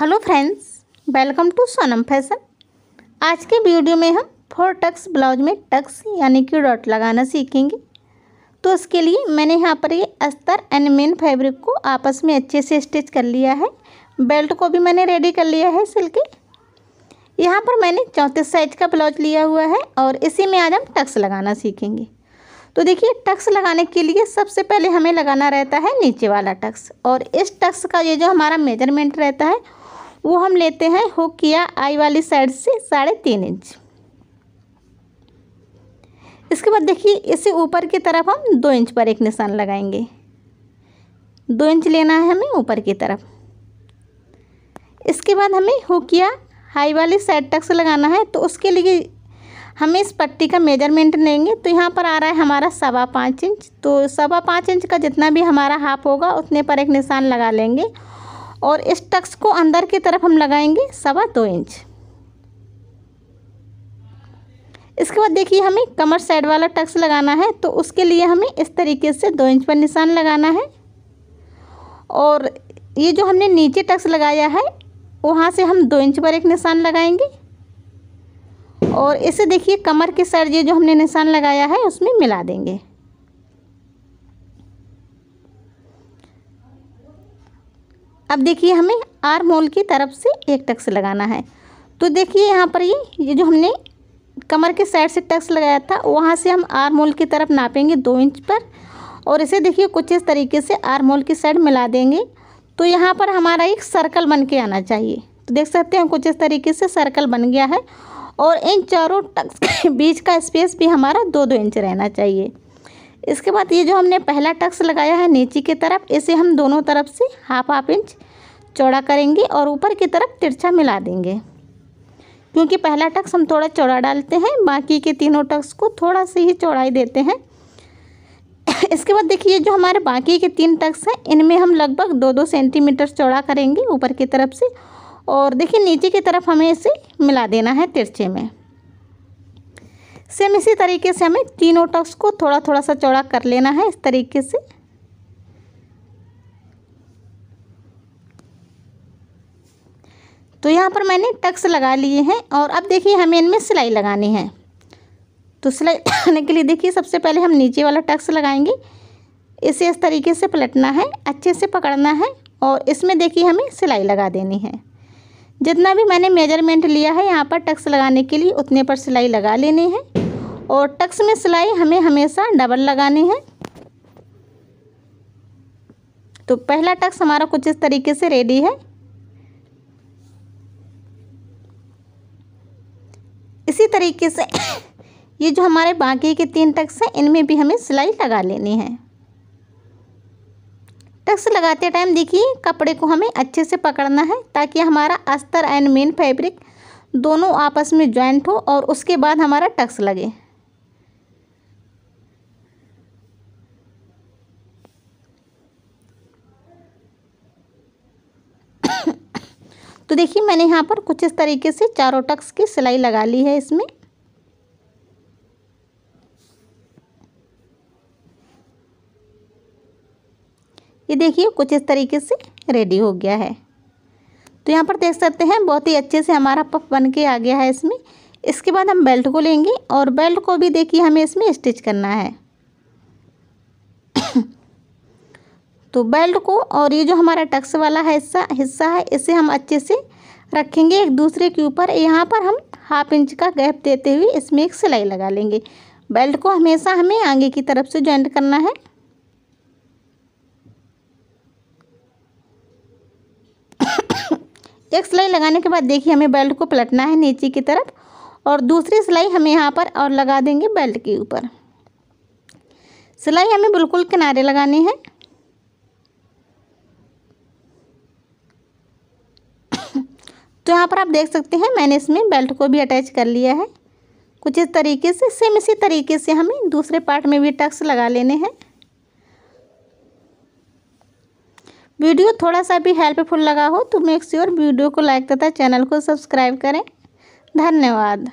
hello friends welcome to Sonam fashion आज के video में हम फोर टक्स ब्लाउज में टक्स यानी कि डॉट लगाना सीखेंगे तो उसके लिए मैंने यहाँ पर ये अस्तर एंड मेन फैब्रिक को आपस में अच्छे से स्टिच कर लिया है बेल्ट को भी मैंने रेडी कर लिया है सिल के यहाँ पर मैंने चौंतीस साइज का ब्लाउज लिया हुआ है और इसी में आज हम टक्स लगाना सीखेंगे तो देखिए टक्स लगाने के लिए सबसे पहले हमें लगाना रहता है नीचे वाला टक्स और इस टक्स का ये जो हमारा मेजरमेंट रहता है वो हम लेते हैं हुक किया आई वाली साइड से साढ़े तीन इंच इसके बाद देखिए इसे ऊपर की तरफ हम दो इंच पर एक निशान लगाएंगे दो इंच लेना है हमें ऊपर की तरफ इसके बाद हमें हुक या हाई वाली साइड तक से लगाना है तो उसके लिए हमें इस पट्टी का मेजरमेंट लेंगे तो यहाँ पर आ रहा है हमारा सवा पाँच इंच तो सवा पाँच इंच का जितना भी हमारा हाफ होगा उतने पर एक निशान लगा लेंगे और इस टक्स को अंदर की तरफ हम लगाएंगे सवा दो इंच इसके बाद देखिए हमें कमर साइड वाला टक्स लगाना है तो उसके लिए हमें इस तरीके से दो इंच पर निशान लगाना है और ये जो हमने नीचे टक्स लगाया है वहाँ से हम दो इंच पर एक निशान लगाएंगे और इसे देखिए कमर के साइड ये जो हमने निशान लगाया है उसमें मिला देंगे अब देखिए हमें आर मोल की तरफ से एक टक्स लगाना है तो देखिए यहाँ पर ये ये जो हमने कमर के साइड से टक्स लगाया था वहाँ से हम आर मोल की तरफ नापेंगे दो इंच पर और इसे देखिए कुछ इस तरीके से आर मोल की साइड मिला देंगे तो यहाँ पर हमारा एक सर्कल बन के आना चाहिए तो देख सकते हैं कुछ इस तरीके से सर्कल बन गया है और इन चारों टक्स के बीच का स्पेस भी हमारा दो दो इंच रहना चाहिए इसके बाद ये जो हमने पहला टक्स लगाया है नीचे की तरफ इसे हम दोनों तरफ से हाफ हाफ इंच चौड़ा करेंगे और ऊपर की तरफ तिरछा मिला देंगे क्योंकि पहला टक्स हम थोड़ा चौड़ा डालते हैं बाकी के तीनों टक्स को थोड़ा सी ही चौड़ाई देते हैं इसके बाद देखिए जो हमारे बाकी के तीन टक्स हैं इनमें हम लगभग दो दो सेंटीमीटर चौड़ा करेंगे ऊपर की तरफ से और देखिए नीचे की तरफ हमें इसे मिला देना है तिरछे में सेम इसी तरीके से हमें तीनों टक्स को थोड़ा थोड़ा सा चौड़ा कर लेना है इस तरीके से तो यहाँ पर मैंने टक्स लगा लिए हैं और अब देखिए हमें इनमें सिलाई लगानी है तो सिलाई लगाने के लिए देखिए सबसे पहले हम नीचे वाला टक्स लगाएंगे इसे इस तरीके से पलटना है अच्छे से पकड़ना है और इसमें देखिए हमें सिलाई लगा देनी है जितना भी मैंने मेजरमेंट लिया है यहाँ पर टक्स लगाने के लिए उतने पर सिलाई लगा लेनी है और टक्स में सिलाई हमें हमेशा डबल लगानी है तो पहला टक्स हमारा कुछ इस तरीके से रेडी है इसी तरीके से ये जो हमारे बाकी के तीन टक्स हैं इनमें भी हमें सिलाई लगा लेनी है टक्स लगाते टाइम देखिए कपड़े को हमें अच्छे से पकड़ना है ताकि हमारा अस्तर एंड मेन फैब्रिक दोनों आपस में ज्वाइंट हो और उसके बाद हमारा टक्स लगे तो देखिए मैंने यहाँ पर कुछ इस तरीके से चारों टक्स की सिलाई लगा ली है इसमें ये देखिए कुछ इस तरीके से रेडी हो गया है तो यहाँ पर देख सकते हैं बहुत ही अच्छे से हमारा पफ बन के आ गया है इसमें इसके बाद हम बेल्ट को लेंगे और बेल्ट को भी देखिए हमें इसमें स्टिच करना है तो बेल्ट को और ये जो हमारा टक्स वाला हिस्सा हिस्सा है इसे हम अच्छे से रखेंगे एक दूसरे के ऊपर यहाँ पर हम हाफ इंच का गैप देते हुए इसमें एक सिलाई लगा लेंगे बेल्ट को हमेशा हमें आगे की तरफ से ज्वाइंट करना है एक सिलाई लगाने के बाद देखिए हमें बेल्ट को पलटना है नीचे की तरफ और दूसरी सिलाई हम यहाँ पर और लगा देंगे बेल्ट के ऊपर सिलाई हमें बिल्कुल किनारे लगानी है तो यहाँ पर आप देख सकते हैं मैंने इसमें बेल्ट को भी अटैच कर लिया है कुछ इस तरीके से सेम इसी तरीके से हमें दूसरे पार्ट में भी टक्स लगा लेने हैं वीडियो थोड़ा सा भी हेल्पफुल लगा हो तो मेक श्योर वीडियो को लाइक तथा चैनल को सब्सक्राइब करें धन्यवाद